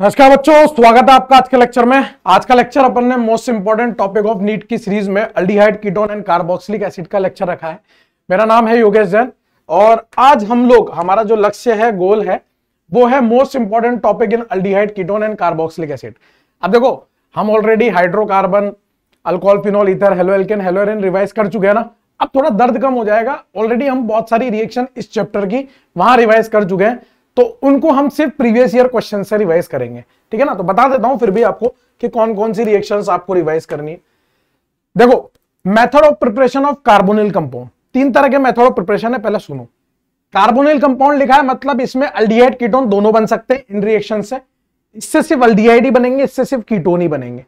नमस्कार बच्चों स्वागत है आपका आज के लेक्चर में आज का लेक्चर अपन ने most important topic of NEET की सीरीज में aldehyde ketone and carboxylic acid का लेक्चर रखा है मेरा नाम है योगेश जैन और आज हम लोग हमारा जो लक्ष्य है गोल है वो है most important topic in aldehyde ketone and carboxylic acid अब देखो हम already hydrocarbon alcohol phenol ether haloalkane haloarene revise कर चुके हैं ना अब थोड़ा दर्द कम हो जाएगा ऑलरेडी हम बहुत सारी रिएक्शन इस चैप्टर की वहां रिवाइज कर चुके हैं तो उनको हम सिर्फ प्रीवियस ईयर क्वेश्चन से रिवाइज करेंगे ठीक है ना तो बता देता हूं फिर भी आपको कि कौन कौन सी रिएक्शन आपको रिवाइज करनी है देखो method of preparation of carbonyl compound तीन तरह के मेथड ऑफ प्रिपरेशन है पहले सुनो कार्बोनिल कंपाउंड लिखा है मतलब इसमें अल्डिहाइड कीटोन दोनों बन सकते हैं इन रिएक्शन से इससे सिर्फ अल्डिहाइड ही बनेंगे इससे सिर्फ कीटोन ही बनेंगे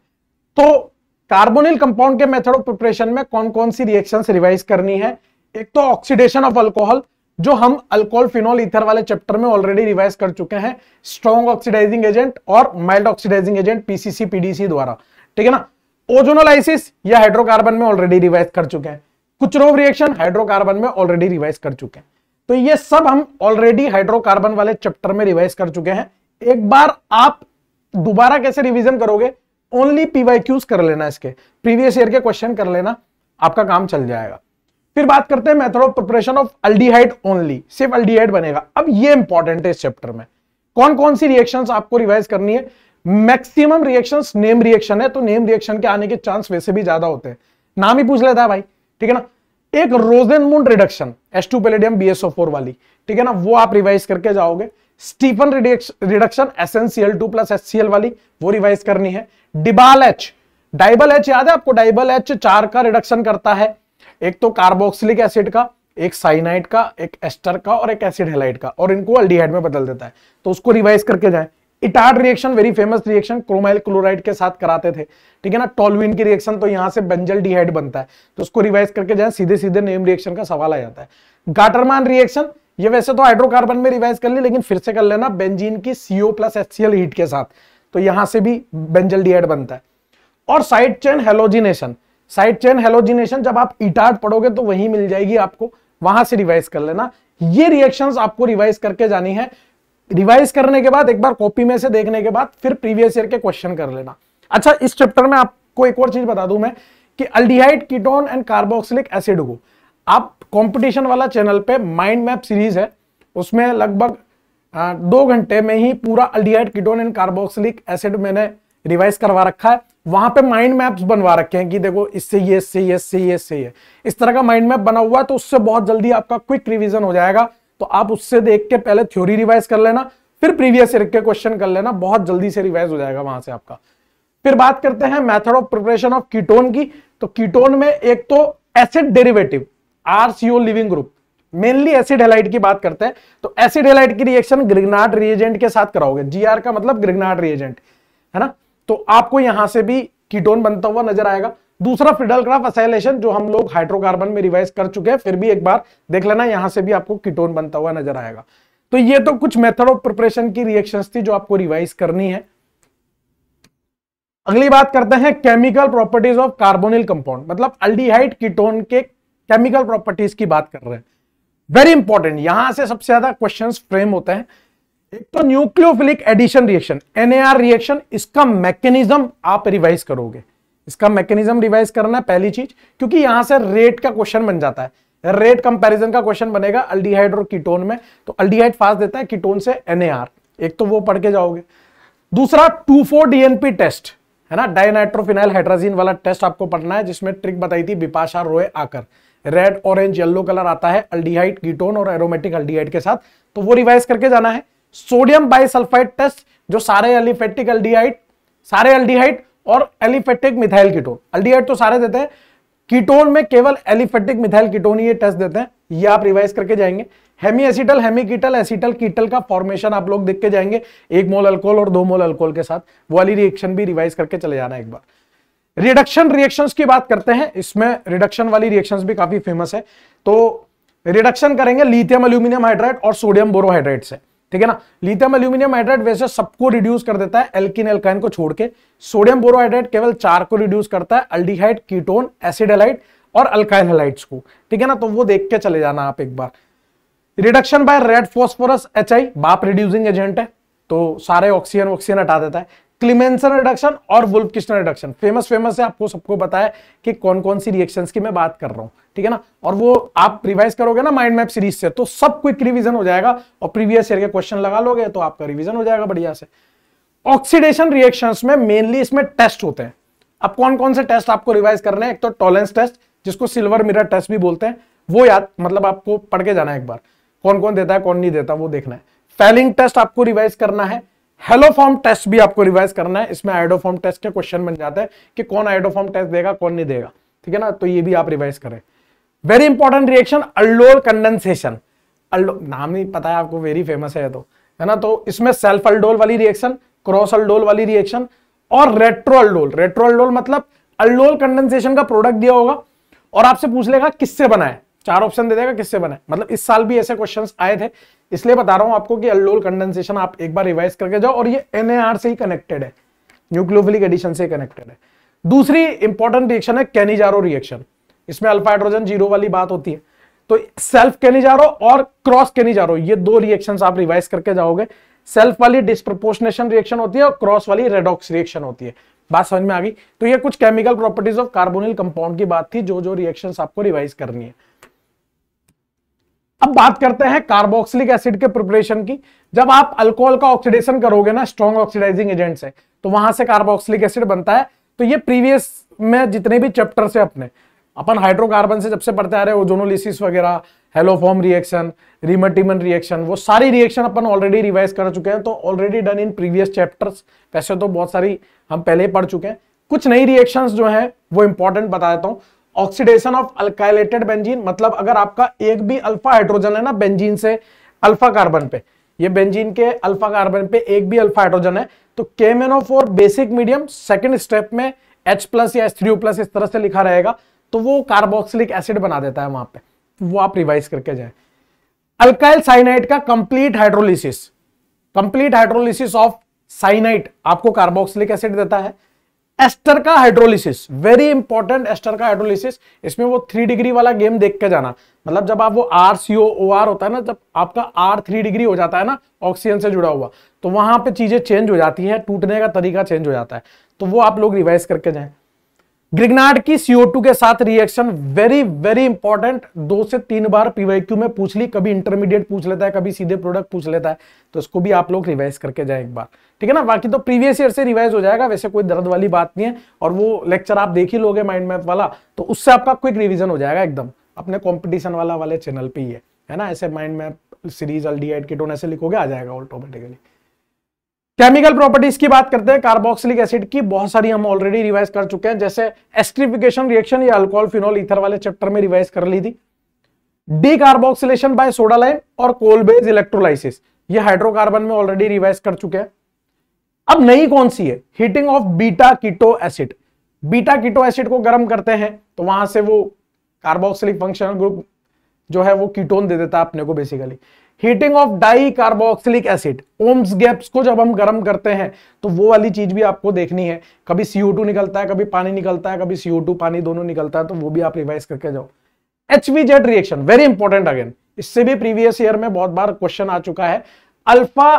तो कार्बोनिल कंपाउंड के मेथड ऑफ प्रिपरेशन में कौन कौन सी रिएक्शन रिवाइज करनी है एक तो ऑक्सीडेशन ऑफ अल्कोहल जो हम अल्कोहल फिनॉल इथर वाले चैप्टर में ऑलरेडी रिवाइज कर चुके हैं स्ट्रॉन्ग ऑक्सीडाइजिंग एजेंट और mild oxidizing agent PCC PDC द्वारा ठीक है ना ओजोनोलाइसिस या हाइड्रोकार्बन में ऑलरेडी रिवाइज कर चुके हैं कुछ रोव रिएक्शन हाइड्रोकार्बन में ऑलरेडी रिवाइज कर चुके हैं तो ये सब हम ऑलरेडी हाइड्रोकार्बन वाले चैप्टर में रिवाइज कर चुके हैं एक बार आप दोबारा कैसे रिविजन करोगे ओनली पीवाईक्यूज कर लेना इसके प्रीवियस ईयर के क्वेश्चन कर लेना आपका काम चल जाएगा फिर बात करते हैं method of preparation of aldehyde only सिर्फ अल्डीहाइड बनेगा अब ये इंपॉर्टेंट है इस चैप्टर में कौन कौन सी रिएक्शंस आपको रिवाइज करनी है मैक्सिमम रिएक्शंस नेम रिएक्शन है तो नेम रिएक्शन के आने के चांस वैसे भी ज्यादा होते हैं नाम ही पूछ लेता है भाई ठीक है ना एक Rosenmund reduction S two palladium B वाली ठीक है ना वो आप रिवाइज करके जाओगे Stephen reduction essential two plus S वाली वो रिवाइज करनी है डिबाल एच डाइबल एच याद है आपको डाइबल एच चार का रिडक्शन करता है एक तो कार्बोक्सिलिक एसिड का एक साइनाइड का एक एस्टर का और एक एसिड हेलाइट का और इनको अल्डीहाइड में बदल देता है तो उसको रिवाइज करके जाए Etard reaction very famous reaction chromyl chloride के साथ कराते थे ठीक है ना टोलविन की रिएक्शन तो यहां से बेंजल डीहाइड बनता है तो उसको रिवाइज करके जाए सीधे सीधे नेम रिएक्शन का सवाल आ जाता है गाटरमान रिएक्शन ये वैसे तो हाइड्रोकार्बन में रिवाइज कर ली लेकिन फिर से कर लेना बेंजीन की सीओ प्लस एचसीएल हीट के साथ तो यहां से भी बेंजल डीहाइड बनता है और side chain halogenation side chain halogenation जब आप इटार्ट पढ़ोगे तो वही मिल जाएगी आपको वहां से रिवाइज कर लेना ये रिएक्शंस आपको रिवाइज करके जानी है रिवाइज करने के बाद एक बार कॉपी में से देखने के बाद फिर प्रीवियस ईयर के क्वेश्चन कर लेना अच्छा इस चैप्टर में आपको एक और चीज बता दू मैं कि aldehyde ketone and carboxylic acid को आप कंपटीशन वाला चैनल पे माइंड मैप सीरीज है उसमें लगभग दो घंटे में ही पूरा aldehyde ketone and carboxylic acid मैंने रिवाइज करवा रखा है वहां पे माइंड मैप्स बनवा रखे हैं कि देखो इससे ये इससे ये इससे ये इससे ये इस तरह का माइंड मैप बना हुआ है तो उससे बहुत जल्दी आपका क्विक रिविजन हो जाएगा तो आप उससे देख के पहले थ्योरी रिवाइज कर लेना फिर प्रीवियस ईयर के क्वेश्चन कर लेना बहुत जल्दी से रिवाइज हो जाएगा वहां से आपका फिर बात करते हैं method of preparation of ketone की तो कीटोन में एक तो acid derivative or leaving group mainly acid halide की बात करते हैं तो एसिड हेलाइट की रिएक्शन ग्रिग्नाट रिएजेंट के साथ कराओगे जीआर का मतलब ग्रिग्नाट रिएजेंट है ना तो आपको यहां से भी कीटोन बनता हुआ नजर आएगा दूसरा फ्रिडल ग्राफ असाइलेशन जो हम लोग हाइड्रोकार्बन में रिवाइज कर चुके हैं फिर भी एक बार देख लेना यहां से भी आपको कीटोन बनता हुआ नजर आएगा तो ये तो कुछ मेथड ऑफ प्रिपरेशन की रिएक्शन थी जो आपको रिवाइज करनी है अगली बात करते हैं chemical properties of carbonyl compound मतलब अल्डीहाइड कीटोन के केमिकल प्रॉपर्टीज की बात कर रहे हैं वेरी इंपॉर्टेंट यहां से सबसे ज्यादा क्वेश्चन फ्रेम होते हैं एक तो nucleophilic addition reaction NAR reaction इसका मैकेनिज्म आप रिवाइज करोगे इसका मैकेनिज्म रिवाइज करना है पहली चीज क्योंकि यहां से रेट का क्वेश्चन बन जाता है रेट कंपैरिजन का क्वेश्चन बनेगा अल्डीहाइड और कीटोन में तो अल्डीहाइड फास्ट देता है कीटोन से एनएआर एक तो वो पढ़ के जाओगे दूसरा टू फोर डीएनपी टेस्ट है ना डायनाइट्रोफिनाइल हाइड्राजीन वाला टेस्ट आपको पढ़ना है जिसमें ट्रिक बताई थी बिपाशा रोए आकर रेड ऑरेंज येलो कलर आता है अल्डीहाइड कीटोन और एरोमेटिक अल्डीहाइड के साथ तो वो रिवाइज करके जाना है सोडियम बाइसल्फाइड टेस्ट जो सारे एलिफेटिक एल्डिहाइड सारे एल्डिहाइड और एलिफेटिक मिथाइल कीटोन एल्डिहाइड तो सारे देते हैं कीटोन में केवल एलिफेटिक मिथाइल कीटोन ये टेस्ट देते हैं ये आप रिवाइज करके जाएंगे hemi acetal hemi ketal acetal ketal का फॉर्मेशन आप लोग देख के जाएंगे एक मोल अल्कोहल और दो मोल अल्कोहल के साथ वो वाली रिएक्शन भी रिवाइज करके चले जाना एक बार रिडक्शन रिएक्शंस की बात करते हैं इसमें रिडक्शन वाली रिएक्शंस भी काफी फेमस है तो रिडक्शन करेंगे लिथियम अल्यूमिनियम हाइड्राइड और सोडियम बोरोहाइड्राइड से ठीक है ना लिथियम एल्यूमिनियम हाइड्रेट वैसे सबको रिड्यूस कर देता है एल्किन एल्काइन को छोड़ के सोडियम बोरोहाइड्रेट केवल चार को रिड्यूस करता है अल्डीहाइड कीटोन एसिड एलाइट और अल्काइन हेलाइट्स को ठीक है ना तो वो देख के चले जाना आप एक बार reduction by red phosphorus H I बाप रिड्यूसिंग एजेंट है तो सारे ऑक्सीजन ऑक्सीजन हटा देता है क्लिमेंसन रिडक्शन और Wolff Kishner reduction famous famous है आपको सबको पता है कि कौन कौन सी रिएक्शंस की मैं बात कर रहा हूं ठीक है ना और वो आप रिवाइज करोगे ना माइंड मैप सीरीज से तो सब क्विक रिविजन हो जाएगा और प्रीवियस ईयर के क्वेश्चन लगा लोगे तो आपका रिविजन हो जाएगा बढ़िया से ऑक्सीडेशन रिएक्शन में मेनली इसमें टेस्ट होते हैं अब कौन कौन से टेस्ट आपको रिवाइज करने हैं एक तो टॉलेंस टेस्ट जिसको सिल्वर मिरर टेस्ट भी बोलते हैं वो याद मतलब आपको पढ़ के जाना है एक बार कौन कौन देता है कौन नहीं देता वो देखना है फेलिंग टेस्ट आपको रिवाइज करना है हेलो फॉर्म टेस्ट भी आपको रिवाइज करना है इसमें आइडो फॉर्म टेस्ट के क्वेश्चन बन जाता है कि कौन आइडो फॉर्म टेस्ट देगा कौन नहीं देगा ठीक है ना तो ये भी आप रिवाइज करें very important reaction aldol condensation aldol नाम ही पता है आपको वेरी फेमस है तो है ना तो इसमें सेल्फ अल्डोल वाली रिएक्शन क्रॉस अल्डोल वाली रिएक्शन और रेट्रो अल्डोल रेट्रो अल्डोल मतलब अल्डोल कंडेंसेशन का प्रोडक्ट दिया होगा और आपसे पूछ लेगा किससे बनाए चार ऑप्शन दे देगा किससे बनाए मतलब इस साल भी ऐसे क्वेश्चंस आए थे इसलिए बता रहा हूं आपको कि अल्डोल कंडेंसेशन आप एक बार रिवाइज करके जाओ और ये एनएआर से ही कनेक्टेड है न्यूक्लियोफिलिक एडिशन से कनेक्टेड है दूसरी इंपॉर्टेंट रिएक्शन है कैनिजारो रिएक्शन इसमें अल्फा हाइड्रोजन जीरो वाली बात होती है तो सेल्फ कैनिजारो और क्रॉस कैनिजारो ये दो रिएक्शन आप रिवाइज करके जाओगे सेल्फ वाली डिस्प्रोपोर्शनेशन रिएक्शन होती है और क्रॉस वाली रेडॉक्स रिएक्शन होती है बात समझ में आ गई तो ये कुछ chemical properties of carbonyl compound की बात थी जो जो रिएक्शंस आपको रिवाइज करनी है अब बात करते हैं कार्बोक्सिलिक एसिड के प्रिपरेशन की जब आप अल्कोहल का ऑक्सीडेशन करोगे ना स्ट्रॉन्ग ऑक्सीडाइजिंग एजेंट से तो वहां से कार्बोक्सिलिक एसिड बनता है तो ये प्रीवियस में जितने भी चैप्टर से अपने अपन हाइड्रोकार्बन से जब से पढ़ते आ रहे ओजोनोलिसिस वगैरह हेलोफॉर्म रिएक्शन रिमटिमन रिएक्शन वो सारी रिएक्शन अपन ऑलरेडी रिवाइज कर चुके हैं तो already done in previous chapters वैसे तो बहुत सारी हम पहले ही पढ़ चुके हैं कुछ नई रिएक्शंस जो हैं वो इंपॉर्टेंट बता देता हूँ ऑक्सीडेशन ऑफ अल्काइलेटेड बेंजीन मतलब अगर आपका एक भी अल्फा हाइड्रोजन है ना बेंजीन से अल्फा कार्बन पे ये बेंजीन के अल्फा कार्बन पे एक भी अल्फा हाइड्रोजन है तो केमेनो for basic medium second step में एच प्लस या एच थ्री प्लस इस तरह से लिखा रहेगा तो वो कार्बोक्सिलिक एसिड बना देता है वहां पे तो वो आप रिवाइज करके जाए अल्काइल साइनाइट का complete hydrolysis complete hydrolysis of cyanide आपको कार्बोक्सिलिक एसिड देता है एस्टर का हाइड्रोलिसिस वेरी इंपॉर्टेंट एस्टर का हाइड्रोलिसिस इसमें वो थ्री डिग्री वाला गेम देख के जाना मतलब जब आप वो आर सी ओ आर होता है ना जब आपका आर थ्री डिग्री हो जाता है ना ऑक्सीजन से जुड़ा हुआ तो वहां पे चीजें चेंज हो जाती है टूटने का तरीका चेंज हो जाता है तो वो आप लोग रिवाइज करके जाए ग्रिगनाड की CO2 के साथ रिएक्शन वेरी वेरी इंपॉर्टेंट दो से तीन बार पीवाईक्यू में पूछ ली कभी इंटरमीडिएट पूछ लेता है कभी सीधे प्रोडक्ट पूछ लेता है तो इसको भी आप लोग रिवाइज करके जाए एक बार ठीक है ना बाकी तो प्रीवियस ईयर से रिवाइज हो जाएगा वैसे कोई दर्द वाली बात नहीं है और वो लेक्चर आप देख ही लोगे माइंड मैप वाला तो उससे आपका क्विक रिविजन हो जाएगा एकदम अपने कॉम्पिटिशन वाला वाले चैनल पर ही है ना ऐसे माइंड मैप सीरीज डी एड किटोन ऐसे लिखोगे आ जाएगा ऑटोमेटिकली केमिकल प्रॉपर्टीज की बात करते हैं कार्बोक्सिलिक एसिड की बहुत सारी हम ऑलरेडी रिवाइज कर चुके हैं जैसे एस्ट्रिफिकेशन रिएक्शन या अल्कोहल फिनोल इथर वाले चैप्टर में रिवाइज कर ली थी decarboxylation by soda lime और कोलबेज इलेक्ट्रोलाइसिस ये हाइड्रोकार्बन में ऑलरेडी रिवाइज कर चुके हैं अब नई कौन सी है heating of beta keto acid beta keto acid को गर्म करते हैं तो वहां से वो कार्बोक्सिलिक फंक्शनल ग्रुप जो है वो कीटोन दे देता है अपने को basically heating of dicarboxylic acid ओम्स गैप्स को जब हम गर्म करते हैं तो वो वाली चीज भी आपको देखनी है कभी CO2 निकलता है कभी पानी निकलता है कभी CO2 पानी दोनों निकलता है तो वो भी आप रिवाइज करके जाओ Z reaction very important again इससे भी प्रीवियस ईयर में बहुत बार क्वेश्चन आ चुका है अल्फा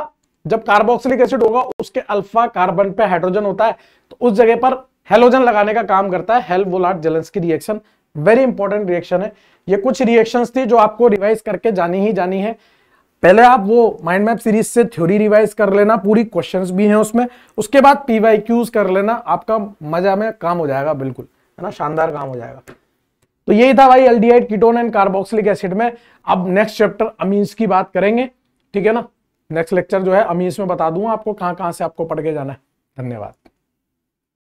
जब कार्बोक्सिलिक एसिड होगा उसके अल्फा कार्बन पे हाइड्रोजन होता है तो उस जगह पर हेलोजन लगाने का काम करता है हेल वोलाट जेलेंस की रिएक्शन वेरी इंपॉर्टेंट रिएक्शन है ये कुछ रिएक्शंस थी जो आपको रिवाइज करके जानी ही जानी है पहले आप वो माइंड मैप सीरीज से थ्योरी रिवाइज कर लेना पूरी क्वेश्चंस भी हैं उसमें उसके बाद पीवाई क्यूज कर लेना आपका मजा में काम हो जाएगा बिल्कुल है ना शानदार काम हो जाएगा तो यही था भाई aldehyde ketone and carboxylic acid में अब नेक्स्ट चैप्टर अमीन्स की बात करेंगे ठीक है ना नेक्स्ट लेक्चर जो है अमीन्स में बता दूंगा आपको कहाँ कहाँ से आपको पढ़ के जाना है धन्यवाद